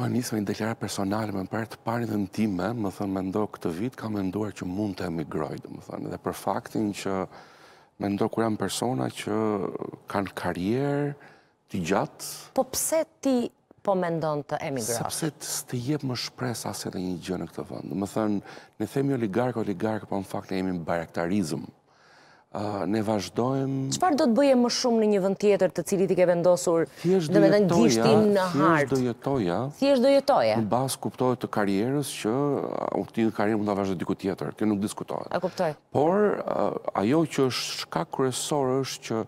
Po, me një deklarat personale, më përë të parë dhe në time, më thënë, me ndohë këtë vit, kam me ndohër që mund të emigrojdë, më thënë, dhe për faktin që me ndohë kur janë persona që kanë karierë të gjatë. Po, pse ti po më ndohën të emigrojdë? Sepse të jebë më shpresë edhe një gjë në këtë vëndë. Më thënë, në themi oligarkë, oligarkë, po në faktin e jemi barektarizmë ne vazhdojmë... Qëfar do të bëje më shumë në një vend tjetër të cilit i ke vendosur dhe me dhe gjishtin në hartë? Thjesht do jetoja. Thjesht do jetoja. Në basë kuptohet të karierës që urtin dhe karierë mund të vazhdoj diku tjetër. Kjo nuk diskutohet. A kuptoj. Por, ajo që është shka kërësorë është që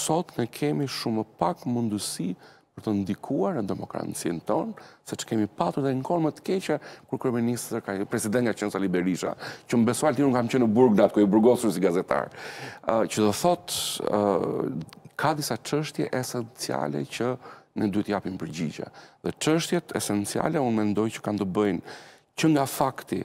sot në kemi shumë pak mundësi për të ndikuar në demokracinë tonë, se që kemi patur dhe në kolë më të keqe, kur ka presidenta që nësa Liberisha, që më besual të një nuk kam qenë në burg, datë ku e burgosur si gazetar, që dhe thot, ka disa qështje esenciale që në duhet japim përgjigja. Dhe qështjet esenciale, unë mendoj që kanë të bëjnë, që nga fakti,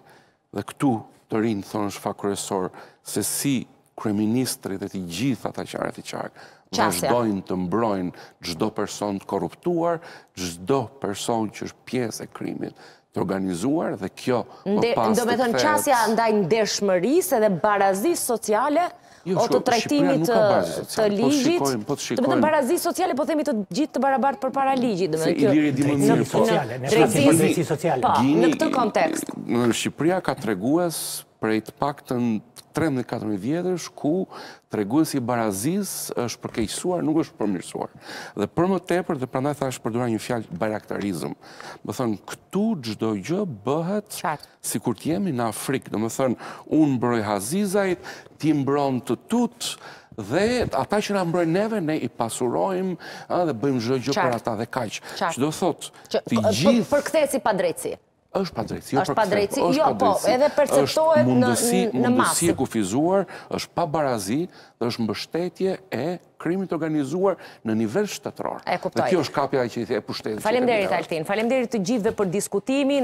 dhe këtu të rinë, thonë shfa kërësor, se si kreministri dhe të gjithë ata që i qarë, në të mbrojnë gjdo person të korruptuar, gjdo person që është pjesë e krimit të organizuar, dhe kjo më pas të jo, të Ndo me thënë qasja të të edhe të sociale të të të të të Po të shikojmë, të të të O të trajtimit të ligjit, të betëm sociale, po themi të gjithë të barabartë për para ligjit. di më po. po, në këtë kontekst. Në këtë kontekst. ka treguas prej të pak të 13-14 vjetës, ku të regullës i barazis është përkejqësuar, nuk është përmjërësuar. Dhe për më tepër, dhe prandaj të ashtë përdura një fjallë bajraktarizm. Më thënë, këtu gjdo gjë bëhet si kur t'jemi jemi në Afrikë. Dhe më thënë, unë mbroj hazizajt, ti mbron të tutë, dhe ata që nga mbroj neve, ne i pasurojmë dhe bëjmë gjë gjë për ata dhe kajqë. Që do thotë, të gjithë... Për këtë e si është pa drejtësi. është pa drejtësi, jo, jo po, edhe perceptohet në masë. Mundësi e kufizuar, është pa barazi, dhe është mbështetje e krimit organizuar në nivel shtetëror. E kuptoj. Dhe kjo është kapja e që i the e pushtetës. Falem deri, altin, falem deri të gjithve për diskutimin,